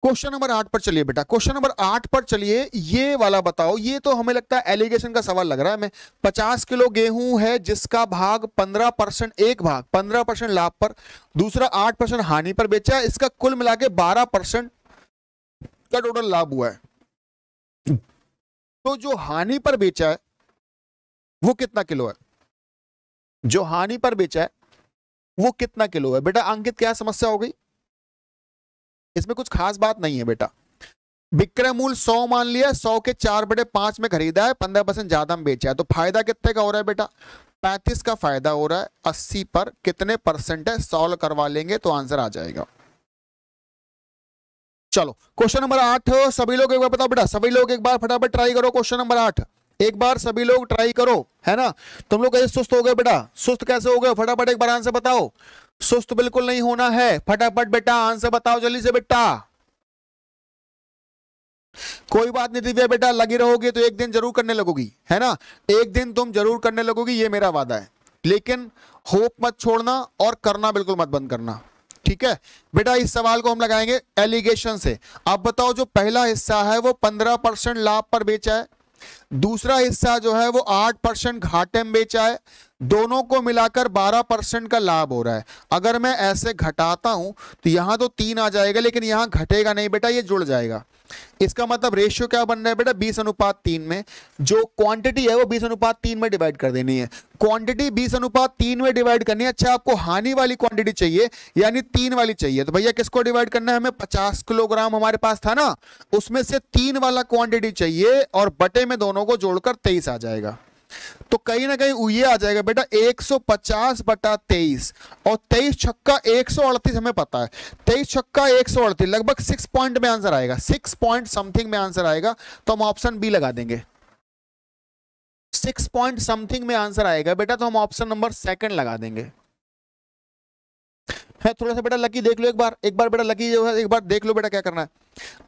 क्वेश्चन नंबर आठ पर चलिए बेटा क्वेश्चन नंबर आठ पर चलिए ये वाला बताओ ये तो हमें लगता है एलिगेशन का सवाल लग रहा है मैं पचास किलो गेहूं है जिसका भाग पंद्रह परसेंट एक भाग पंद्रह परसेंट लाभ पर दूसरा आठ परसेंट हानि पर बेचा है इसका कुल मिला के बारह परसेंट का टोटल लाभ हुआ है तो जो हानि पर बेचा है वो कितना किलो है जो हानि पर बेचा है वो कितना किलो है बेटा अंकित क्या समस्या हो गई इसमें कुछ खास बात नहीं है बेटा विक्रय मूल्य सौ मान लिया सौ के चार बटे पांच में खरीदा है पंद्रह परसेंट ज्यादा में बेचा है तो फायदा कितने का हो रहा है बेटा पैंतीस का फायदा हो रहा है अस्सी पर कितने परसेंट है सॉल्व करवा लेंगे तो आंसर आ जाएगा चलो क्वेश्चन नंबर आठ सभी लोग एक बार बताओ बेटा सभी लोग एक बार फटाफट ट्राई करो क्वेश्चन नंबर आठ एक बार सभी लोग ट्राई करो है ना तुम लोग कैसे सुस्त हो गए बेटा सुस्त कैसे हो गए फटाफट एक बार आंसर बताओ सुस्त बिल्कुल नहीं होना है फटाफट बेटा आंसर बताओ जल्दी से बेटा कोई बात नहीं दिव्या बेटा लगी रहोगे तो एक दिन जरूर करने लगोगी है ना एक दिन तुम जरूर करने लगोगी ये मेरा वादा है लेकिन होप मत छोड़ना और करना बिल्कुल मत बंद करना ठीक है बेटा इस सवाल को हम लगाएंगे एलिगेशन से अब बताओ जो पहला हिस्सा है वो पंद्रह परसेंट लाभ पर बेचा है दूसरा हिस्सा जो है वो आठ परसेंट घाटे में बेचा है दोनों को मिलाकर 12 परसेंट का लाभ हो रहा है अगर मैं ऐसे घटाता हूं तो यहां तो तीन आ जाएगा लेकिन यहां घटेगा नहीं बेटा ये जुड़ जाएगा इसका मतलब रेशियो क्या बन रहा है बेटा बीस अनुपात तीन में जो क्वांटिटी है वो बीस अनुपात तीन में डिवाइड कर देनी है क्वांटिटी बीस अनुपात तीन में डिवाइड करनी है अच्छा आपको हानि वाली क्वांटिटी चाहिए यानी तीन वाली चाहिए तो भैया किसको डिवाइड करना है हमें पचास किलोग्राम हमारे पास था ना उसमें से तीन वाला क्वांटिटी चाहिए और बटे में दोनों को जोड़कर तेईस आ जाएगा तो कहीं ना कहीं ये आ जाएगा बेटा 150 सौ पचास बटा तेईस और तेईस छक्का 138 हमें पता है तेईस छक्का 138 लगभग सिक्स पॉइंट में आंसर आएगा सिक्स पॉइंट समथिंग में आंसर आएगा तो हम ऑप्शन बी लगा देंगे सिक्स पॉइंट समथिंग में आंसर आएगा बेटा तो हम ऑप्शन नंबर सेकंड लगा देंगे है थोड़ा सा बेटा लकी देख लो एक बार एक बार बेटा लकी जो है एक बार देख लो बेटा क्या करना है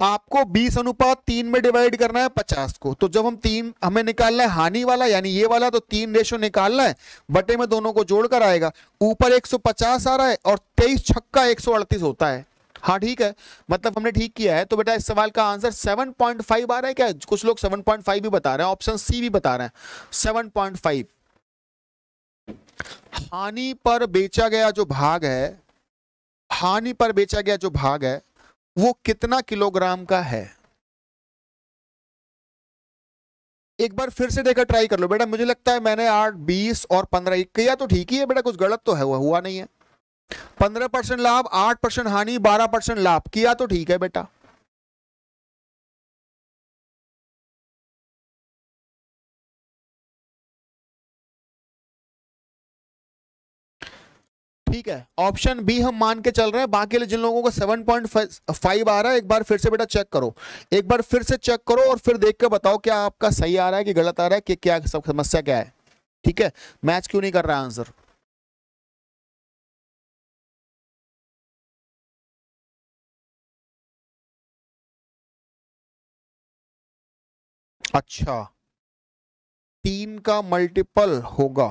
आपको 20 अनुपात तीन में डिवाइड करना है 50 को तो जब हम तीन हमें निकालना है हानि वाला यानी ये वाला तो तीन रेशो निकालना है बटे में दोनों को जोड़कर आएगा ऊपर 150 आ रहा है और 23 छक्का एक होता है हाँ ठीक है मतलब हमने ठीक किया है तो बेटा इस सवाल का आंसर 7.5 आ रहा है क्या कुछ लोग 7.5 भी बता रहे हैं ऑप्शन सी भी बता रहे हैं सेवन हानि पर बेचा गया जो भाग है हानि पर बेचा गया जो भाग है वो कितना किलोग्राम का है एक बार फिर से देखकर ट्राई कर लो बेटा मुझे लगता है मैंने आठ बीस और पंद्रह किया तो ठीक ही है बेटा कुछ गलत तो है हुआ, हुआ नहीं है पंद्रह परसेंट लाभ आठ परसेंट हानि बारह परसेंट लाभ किया तो ठीक है बेटा ठीक है ऑप्शन बी हम मान के चल रहे हैं बाकी जिन लोगों को सेवन पॉइंट फाइव आ रहा है एक बार फिर से बेटा चेक करो एक बार फिर से चेक करो और फिर देख कर बताओ क्या आपका सही आ रहा है कि गलत आ रहा है कि क्या समस्या क्या है ठीक है मैच क्यों नहीं कर रहा आंसर अच्छा तीन का मल्टीपल होगा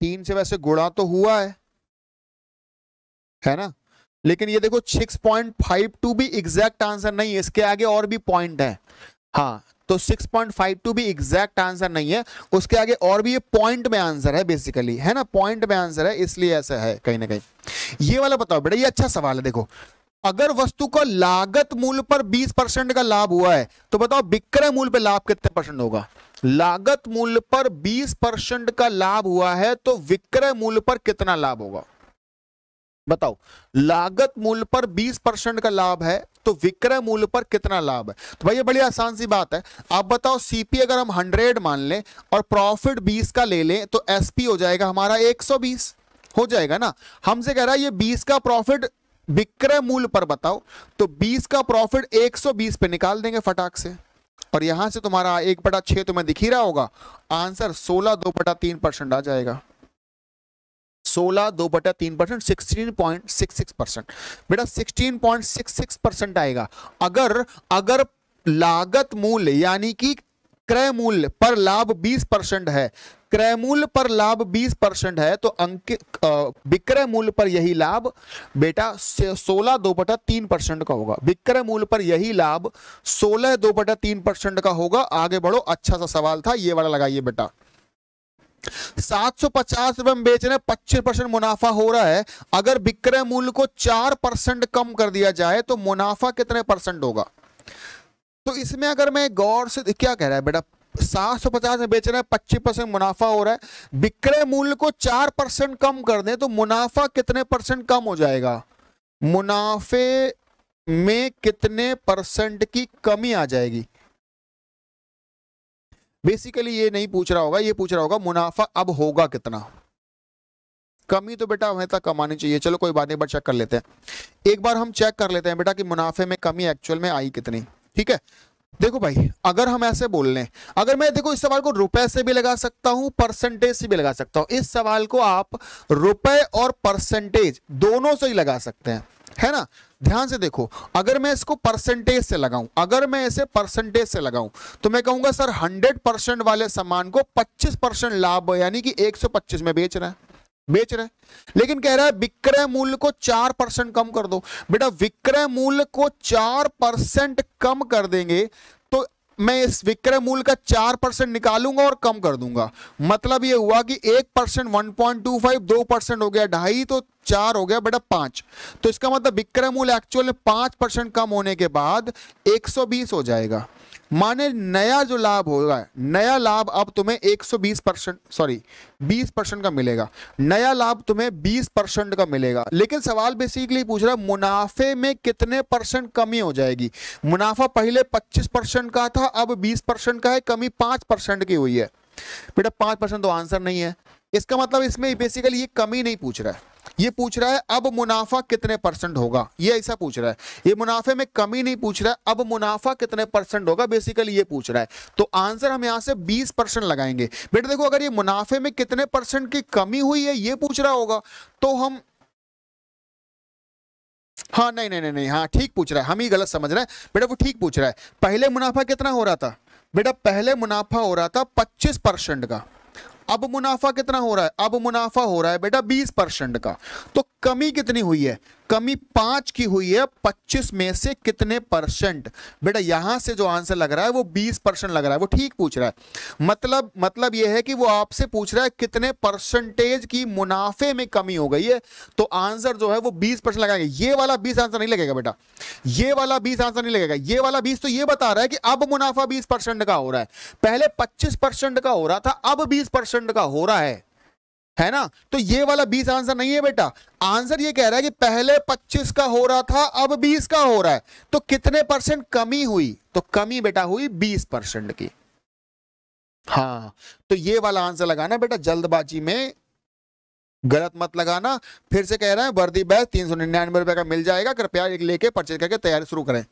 तीन से वैसे गुणा तो हुआ है है ना लेकिन ये देखो 6.52 भी एग्जैक्ट आंसर नहीं है इसके आगे और भी पॉइंट है हाँ तो 6.52 भी एग्जैक्ट आंसर नहीं है उसके आगे और भी ये पॉइंट में आंसर है बेसिकली है ना पॉइंट में आंसर है इसलिए ऐसा है कहीं ना कहीं ये वाला बताओ बेटा ये अच्छा सवाल है देखो अगर वस्तु को लागत मूल्य पर 20 परसेंट का लाभ हुआ है तो बताओ विक्रय मूल्य पर लाभ कितने परसेंट होगा लागत मूल्य पर 20 परसेंट का लाभ हुआ है तो विक्रय मूल्य पर कितना लाभ होगा बताओ लागत मूल्य पर 20 परसेंट का लाभ है तो विक्रय मूल्य पर कितना लाभ है तो भाई बड़ी आसान सी बात है आप बताओ सीपी अगर हम 100 मान लें और प्रॉफिट 20 का ले लें तो एसपी हो जाएगा हमारा 120 हो जाएगा ना हमसे कह रहा है ये 20 का प्रॉफिट विक्रय मूल्य पर बताओ तो 20 का प्रॉफिट 120 पे निकाल देंगे फटाक से और यहां से तुम्हारा एक बटा छः तुम्हें दिख रहा होगा आंसर सोलह दो बटा तीन परसेंट आ जाएगा सोलह दो बटा तीन percent sixteen point six six percent बेटा sixteen point six six percent आएगा अगर अगर लागत मूल्य यानी कि क्रय मूल्य पर लाभ 20 परसेंट है क्रय मूल्य पर लाभ 20 परसेंट है तो अंकित विक्रय मूल्य पर यही लाभ बेटा सोलह दो बटा तीन परसेंट का होगा विक्रय मूल्य पर यही लाभ सोलह दो बटा तीन परसेंट का होगा आगे बढ़ो अच्छा सा सवाल था ये वाला लगाइए बेटा सात सौ पचास रुपए में बेच रहे पच्चीस परसेंट मुनाफा हो रहा है अगर विक्रय मूल्य को चार परसेंट कम कर दिया जाए तो मुनाफा कितने परसेंट होगा तो इसमें अगर मैं गौर से क्या कह रहा है बेटा सात सौ पचास में बेच रहे हैं पच्चीस परसेंट मुनाफा हो रहा है विक्रय मूल्य को चार परसेंट कम कर दें तो मुनाफा कितने परसेंट कम हो जाएगा मुनाफे में कितने परसेंट की कमी आ जाएगी बेसिकली ये नहीं पूछ रहा होगा ये पूछ रहा होगा मुनाफा अब होगा कितना कमी तो बेटा हमें तक कमानी चाहिए चलो कोई बात नहीं बार चेक कर लेते हैं एक बार हम चेक कर लेते हैं बेटा कि मुनाफे में कमी एक्चुअल में आई कितनी ठीक है देखो भाई अगर हम ऐसे बोल लें अगर मैं देखो इस सवाल को रुपए से भी लगा सकता हूं परसेंटेज से भी लगा सकता हूं इस सवाल को आप रुपए और परसेंटेज दोनों से ही लगा सकते हैं है ना ध्यान से देखो अगर मैं इसको परसेंटेज से लगाऊं अगर मैं इसे परसेंटेज से लगाऊं तो मैं कहूंगा सर 100 परसेंट वाले सामान को 25 परसेंट लाभ यानी कि 125 में बेच रहा है बेच रहे लेकिन कह रहा है विक्रय मूल्य को चार परसेंट कम कर दो बेटा विक्रय मूल्य को चार परसेंट कम कर देंगे तो मैं इस विक्रय मूल्य का चार परसेंट निकालूंगा और कम कर दूंगा मतलब ये हुआ कि एक percent one point two five दो परसेंट हो गया ढाई तो चार हो गया बेटा पांच तो इसका मतलब विक्रय मूल्य एक्चुअल में पांच परसेंट कम होने के बाद 120 हो जाएगा माने नया जो लाभ होगा नया लाभ अब तुम्हें 120 परसेंट सॉरी 20 परसेंट का मिलेगा नया लाभ तुम्हें 20 परसेंट का मिलेगा लेकिन सवाल बेसिकली पूछ रहा है मुनाफे में कितने परसेंट कमी हो जाएगी मुनाफा पहले 25 परसेंट का था अब 20 परसेंट का है कमी 5 परसेंट की हुई है बेटा 5 परसेंट तो आंसर नहीं है इसका मतलब इसमें बेसिकली ये कमी नहीं पूछ रहा है ये पूछ रहा है अब मुनाफा कितने परसेंट होगा ये ऐसा पूछ रहा है ये मुनाफे में कमी नहीं पूछ रहा है अब मुनाफा कितने परसेंट होगा बेसिकली ये पूछ रहा है तो आंसर हम यहां से 20 परसेंट लगाएंगे बेटा देखो अगर ये मुनाफे में कितने परसेंट की कमी हुई है ये पूछ रहा होगा तो हम हाँ नहीं नहीं नहीं नहीं हाँ ठीक पूछ रहा है हम ही गलत समझ रहे हैं बेटा वो ठीक पूछ रहा है पहले मुनाफा कितना हो रहा था बेटा पहले मुनाफा हो रहा था पच्चीस परसेंट का अब मुनाफा कितना हो रहा है अब मुनाफा हो रहा है बेटा बीस परसेंट का तो कमी कितनी हुई है कमी पांच की हुई है पच्चीस में से कितने परसेंट बेटा यहां से जो आंसर लग रहा है वो बीस परसेंट लग रहा है वो ठीक पूछ रहा है मतलब मतलब ये है कि वो आपसे पूछ रहा है कितने परसेंटेज की मुनाफे में कमी हो गई है तो आंसर जो है वो बीस परसेंट लगाएंगे ये वाला बीस आंसर नहीं लगेगा बेटा ये वाला बीस आंसर नहीं लगेगा ये वाला बीस तो ये बता रहा है कि अब मुनाफा बीस परसेंट का हो रहा है पहले पच्चीस परसेंट का हो रहा था अब बीस परसेंट का हो रहा है है ना तो ये वाला बीस आंसर नहीं है बेटा आंसर ये कह रहा है कि पहले पच्चीस का हो रहा था अब बीस का हो रहा है तो कितने परसेंट कमी हुई तो कमी बेटा हुई बीस परसेंट की हाँ तो ये वाला आंसर लगाना बेटा जल्दबाजी में गलत मत लगाना फिर से कह रहे हैं वर्दी बैच तीन सौ निन्यानवे रुपए का मिल जाएगा कृपया एक लेके परचेज करके तैयारी शुरू करें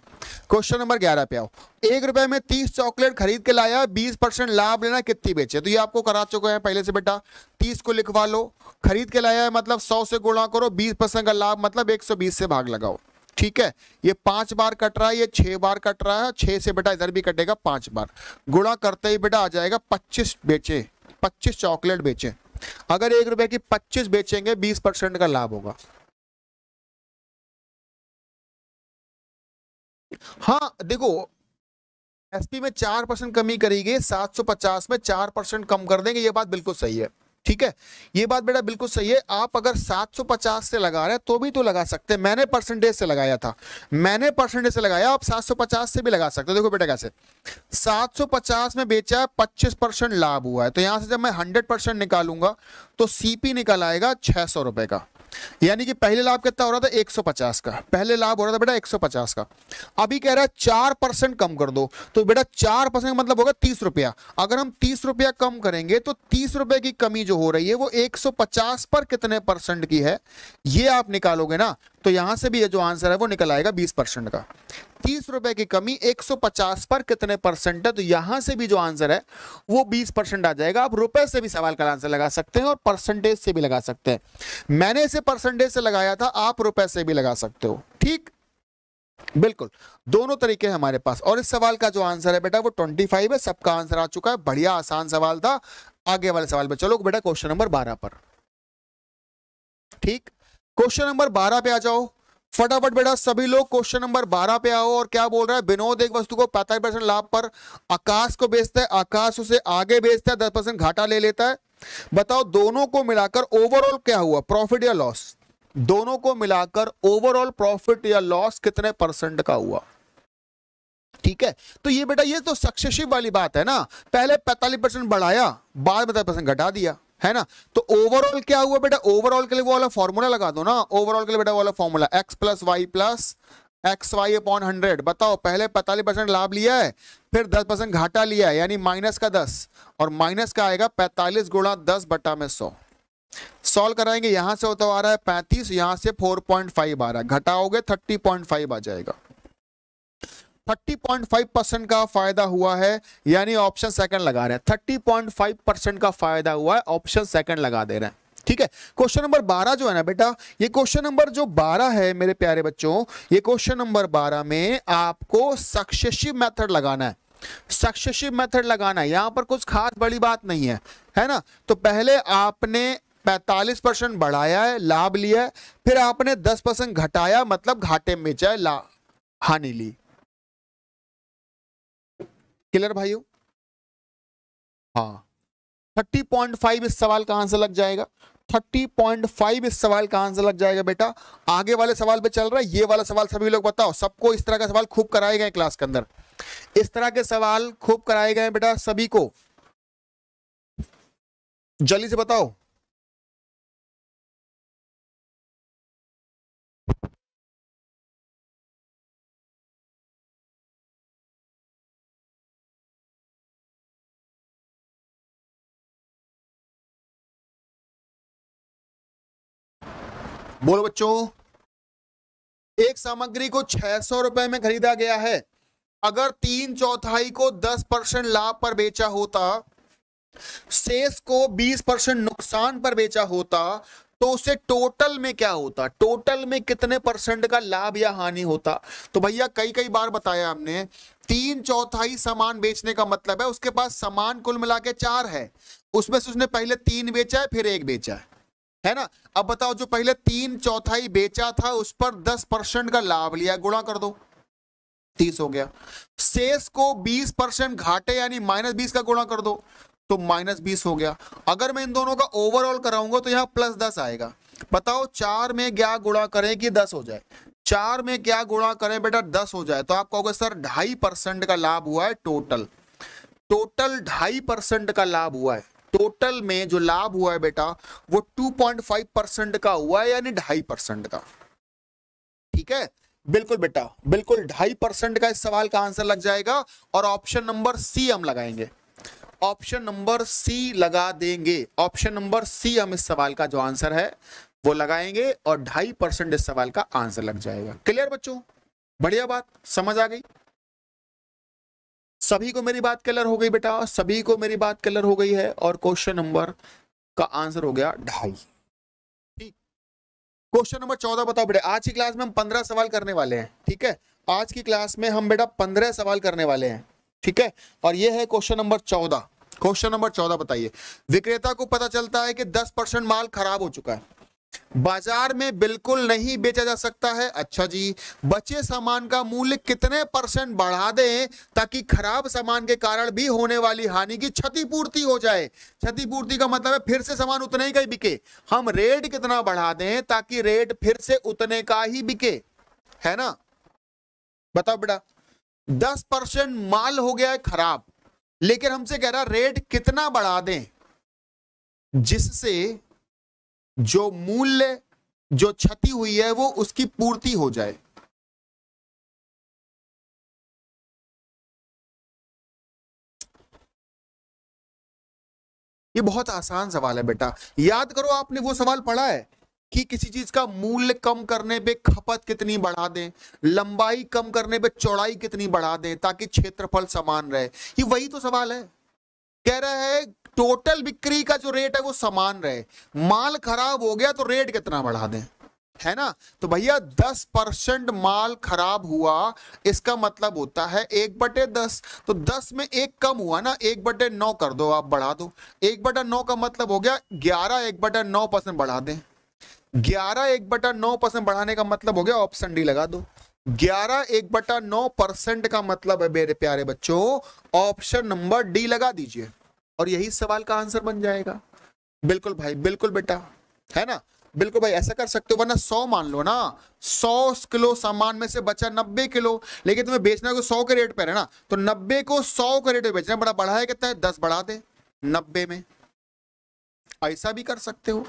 क्वेश्चन नंबर ग्यारह पे आओ एक रुपए में तीस चॉकलेट खरीद के लाया बीस परसेंट लाभ लेना कितनी बेचे तो ये आपको करा चुके हैं पहले से बेटा तीस को लिखवा लो खरीद के लाया है मतलब सौ से गुणा करो बीस परसेंट का लाभ मतलब एक सौ बीस से भाग लगाओ ठीक है ये पांच बार कट रहा है ये छह बार कट रहा है छह से बेटा इधर भी कटेगा पांच बार गुणा करते ही बेटा आ जाएगा पच्चीस बेचे पच्चीस चॉकलेट बेचे अगर एक रुपए की पच्चीस बेचेंगे बीस परसेंट का लाभ होगा हाँ देखो एसपी में चार परसेंट कमी करेगी सात सौ पचास में चार परसेंट कम कर देंगे ये बात बिल्कुल सही है ठीक है ये बात बेटा बिल्कुल सही है आप अगर 750 से लगा रहे हैं तो भी तो लगा सकते हैं मैंने परसेंटेज से लगाया था मैंने परसेंटेज से लगाया आप 750 से भी लगा सकते हो देखो बेटा कैसे 750 में बेचा 25 परसेंट लाभ हुआ है तो यहां से जब मैं 100 परसेंट निकालूंगा तो सीपी निकल आएगा छह सौ रुपए का यानी कि पहले लाभ कितना हो रहा था 150 का पहले लाभ हो रहा था बेटा 150 का अभी कह रहा है चार परसेंट कम कर दो तो बेटा चार परसेंट मतलब होगा तीस रुपया अगर हम तीस रुपया कम करेंगे तो तीस रुपए की कमी जो हो रही है वो 150 पर कितने परसेंट की है ये आप निकालोगे ना तो यहां से भी ये जो आंसर है वो निकल आएगा बीस का तीस रुपए की कमी 150 पर कितने परसेंट है तो यहां से भी जो आंसर है वो 20 परसेंट आ जाएगा आप रुपए से भी सवाल का आंसर लगा सकते हैं और परसेंटेज से भी लगा सकते हैं मैंने इसे परसेंटेज से लगाया था आप रुपए से भी लगा सकते हो ठीक बिल्कुल दोनों तरीके हैं हमारे पास और इस सवाल का जो आंसर है बेटा वो ट्वेंटी है सबका आंसर आ चुका है बढ़िया आसान सवाल था आगे वाले सवाल पर चलो बेटा क्वेश्चन नंबर बारह पर ठीक क्वेश्चन नंबर 12 पे आ जाओ फटाफट बेटा सभी लोग क्वेश्चन नंबर बारह पे आओ और क्या बोल रहा है विनोद एक वस्तु को पैंतालीस परसेंट लाभ पर आकाश को बेचता है आकाश उसे आगे बेचता है दस परसेंट घाटा ले लेता है बताओ दोनों को मिलाकर ओवरऑल क्या हुआ प्रॉफिट या लॉस दोनों को मिलाकर ओवरऑल प्रॉफिट या लॉस कितने परसेंट का हुआ ठीक है तो ये बेटा ये तो सक्सेसिव वाली बात है ना पहले पैंतालीस परसेंट बढ़ाया बाद में दस परसेंट घटा दिया है ना तो ओवरऑल क्या हुआ बेटा ओवरऑल के लिए वो वाला फॉर्मूला लगा दो ना ओवरऑल के लिए बेटा वाला formula X plus Y plus X Y upon hundred बताओ पहले पैंतालीस परसेंट लाभ लिया है फिर दस परसेंट घाटा लिया है यानी माइनस का दस और माइनस का आएगा पैंतालीस गुणा दस बटा में सौ सॉल्व कराएंगे यहां से होता आ रहा है पैंतीस यहां से फोर पॉइंट फाइव आ रहा है घटाओगे थर्टी पॉइंट फाइव आ जाएगा 30.5 परसेंट का फायदा हुआ है यानी ऑप्शन सेकंड लगा रहे हैं 30.5 परसेंट का फायदा हुआ है ऑप्शन सेकंड लगा दे रहे हैं ठीक है क्वेश्चन नंबर 12 जो है ना बेटा ये क्वेश्चन नंबर जो 12 है मेरे प्यारे बच्चों ये क्वेश्चन नंबर 12 में आपको सक्सेसिव मेथड लगाना है सक्सेसिव मेथड लगाना है यहाँ पर कुछ खास बड़ी बात नहीं है है ना तो पहले आपने 45 परसेंट बढ़ाया है लाभ लिया है फिर आपने 10 परसेंट घटाया मतलब घाटे में जाए हानि ली क्लियर भाइयों हाँ फाइव इस सवाल का आंसर लग जाएगा फाइव इस सवाल का आंसर लग जाएगा बेटा आगे वाले सवाल पे चल रहा है ये वाला सवाल सभी लोग बताओ सबको इस तरह का सवाल खूब कराए गए क्लास के अंदर इस तरह के सवाल खूब कराए गए बेटा सभी को जल्दी से बताओ बोलो बच्चों एक सामग्री को छह सौ रुपए में खरीदा गया है अगर तीन चौथाई को दस परसेंट लाभ पर बेचा होता शेष को बीस परसेंट नुकसान पर बेचा होता तो उसे टोटल में क्या होता टोटल में कितने परसेंट का लाभ या हानि होता तो भैया कई कई बार बताया हमने तीन चौथाई सामान बेचने का मतलब है उसके पास सामान कुल मिला के चार है उसमें से उसने पहले तीन बेचा है फिर एक बेचा है है ना अब बताओ जो पहले तीन चौथाई बेचा था उस पर दस परसेंट का लाभ लिया गुणा कर दो तीस हो गया शेष को बीस परसेंट घाटे यानी माइनस बीस का गुणा कर दो तो माइनस बीस हो गया अगर मैं इन दोनों का ओवरऑल कराऊंगा तो यहाँ प्लस दस आएगा बताओ चार में क्या गुणा करें कि दस हो जाए चार में क्या गुणा करें बेटा दस हो जाए तो आप कहोगे सर ढाई परसेंट का लाभ हुआ है टोटल टोटल ढाई परसेंट का लाभ हुआ है टोटल में जो लाभ हुआ है बेटा वो 2.5 परसेंट का हुआ है यानी ढाई परसेंट का ठीक है बिल्कुल बेटा बिल्कुल ढाई परसेंट का इस सवाल का आंसर लग जाएगा और ऑप्शन नंबर सी हम लगाएंगे ऑप्शन नंबर सी लगा देंगे ऑप्शन नंबर सी हम इस सवाल का जो आंसर है वो लगाएंगे और ढाई परसेंट इस सवाल का आंसर लग जाएगा क्लियर बच्चों बढ़िया बात समझ आ गई सभी को मेरी बात कलर हो गई बेटा सभी को मेरी बात कलर हो गई है और क्वेश्चन नंबर का आंसर हो गया ढाई ठीक क्वेश्चन नंबर चौदह बताओ बेटा आज की क्लास में हम पंद्रह सवाल करने वाले हैं ठीक है आज की क्लास में हम बेटा पंद्रह सवाल करने वाले हैं ठीक है और यह है क्वेश्चन नंबर चौदह क्वेश्चन नंबर चौदह बताइए विक्रेता को पता चलता है कि दस परसेंट माल खराब हो चुका है बाजार में बिल्कुल नहीं बेचा जा सकता है अच्छा जी बचे सामान का मूल्य कितने परसेंट बढ़ा दें ताकि खराब सामान के कारण भी होने वाली हानि की क्षतिपूर्ति हो जाए क्षतिपूर्ति का मतलब है फिर से सामान उतने ही का ही बिके हम रेट कितना बढ़ा दें ताकि रेट फिर से उतने का ही बिके है ना बताओ बेटा दस परसेंट माल हो गया है खराब लेकिन हमसे कह रहा रेट कितना बढ़ा दें जिससे जो मूल्य जो क्षति हुई है वो उसकी पूर्ति हो जाए ये बहुत आसान सवाल है बेटा याद करो आपने वो सवाल पढ़ा है कि किसी चीज का मूल्य कम करने पे खपत कितनी बढ़ा दें लंबाई कम करने पे चौड़ाई कितनी बढ़ा दें ताकि क्षेत्रफल समान रहे ये वही तो सवाल है कह रहा है टोटल बिक्री का जो रेट है वो समान रहे माल खराब हो गया तो रेट कितना बढ़ा दें है ना तो भैया दस परसेंट माल खराब हुआ इसका मतलब होता है एक बटे दस तो दस में एक कम हुआ ना एक बटे नौ कर दो आप बढ़ा दो एक बटा नौ का मतलब हो गया ग्यारह एक बटा नौ परसेंट बढ़ा दें ग्यारह एक बटा नौ परसेंट बढ़ाने का मतलब हो गया ऑप्शन डी लगा दो ग्यारह एक बटा नौ परसेंट का मतलब है मेरे प्यारे बच्चों ऑप्शन नंबर डी लगा दीजिए और यही सवाल का आंसर बन जाएगा बिल्कुल भाई बिल्कुल बेटा है ना बिल्कुल भाई ऐसा कर सकते हो वरना सौ मान लो ना सौ किलो सामान में से बचा नब्बे किलो लेकिन तुम्हें बेचना को तो सौ के रेट पर है ना तो नब्बे को सौ के रेट पर बेचना बड़ा बढ़ाया कितना है दस बढ़ा दे नब्बे में ऐसा भी कर सकते हो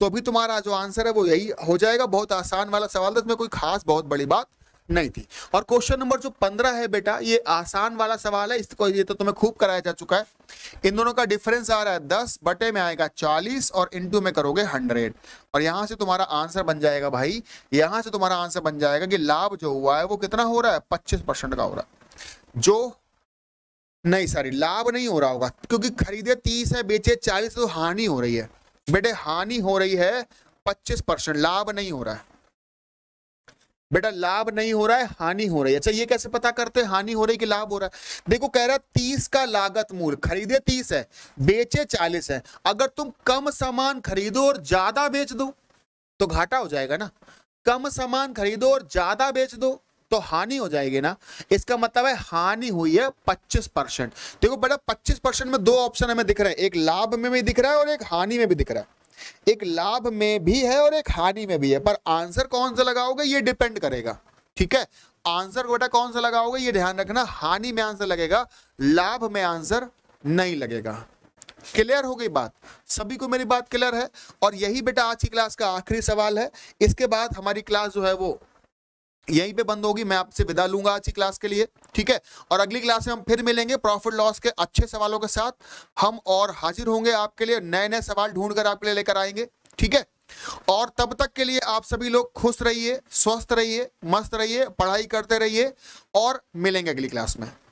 तो अभी तुम्हारा जो आंसर है वो यही हो जाएगा बहुत आसान वाला सवाल था इसमें कोई खास बहुत बड़ी बात नहीं थी और क्वेश्चन नंबर जो पंद्रह है बेटा ये आसान वाला सवाल है इसको ये तो तुम्हें खूब कराया जा चुका है इन दोनों का डिफरेंस आ रहा है दस बटे में आएगा चालीस और इंटू में करोगे हंड्रेड और यहां से तुम्हारा आंसर बन जाएगा भाई यहां से तुम्हारा आंसर बन जाएगा कि लाभ जो हुआ है वो कितना हो रहा है पच्चीस परसेंट का हो रहा है जो नहीं सॉरी लाभ नहीं हो रहा होगा क्योंकि खरीदे तीस है बेचे चालीस तो हानि हो रही है बेटे हानि हो रही है पच्चीस परसेंट लाभ नहीं हो रहा है बेटा लाभ नहीं हो रहा है हानि हो रही है अच्छा ये कैसे पता करते हैं हानि हो रही कि लाभ हो रहा है देखो कह रहा है तीस का लागत मूल खरीदे तीस है बेचे चालीस है अगर तुम कम सामान खरीदो और ज्यादा बेच दो तो घाटा हो जाएगा ना कम सामान खरीदो और ज्यादा बेच दो तो हानि हो जाएगी ना इसका मतलब है हानि हुई है 25 परसेंट देखो बेटा 25 परसेंट में दो ऑप्शन हमें दिख रहे हैं एक लाभ में भी दिख रहा है और एक हानि में भी दिख रहा है एक लाभ में भी है और एक हानि में भी है पर आंसर कौन सा लगाओगे ये डिपेंड करेगा ठीक है आंसर बेटा कौन सा लगाओगे ये ध्यान रखना हानि में आंसर लगेगा लाभ में आंसर नहीं लगेगा क्लियर हो गई बात सभी को मेरी बात क्लियर है और यही बेटा आज की क्लास का आखिरी सवाल है इसके बाद हमारी क्लास जो है वो यहीं पे बंद होगी मैं आपसे विदा लूंगा आज की क्लास के लिए ठीक है और अगली क्लास में हम फिर मिलेंगे प्रॉफिट लॉस के अच्छे सवालों के साथ हम और हाजिर होंगे आपके लिए नए नए सवाल ढूंढकर आपके लिए लेकर आएंगे ठीक है और तब तक के लिए आप सभी लोग खुश रहिए स्वस्थ रहिए मस्त रहिए पढ़ाई करते रहिए और मिलेंगे अगली क्लास में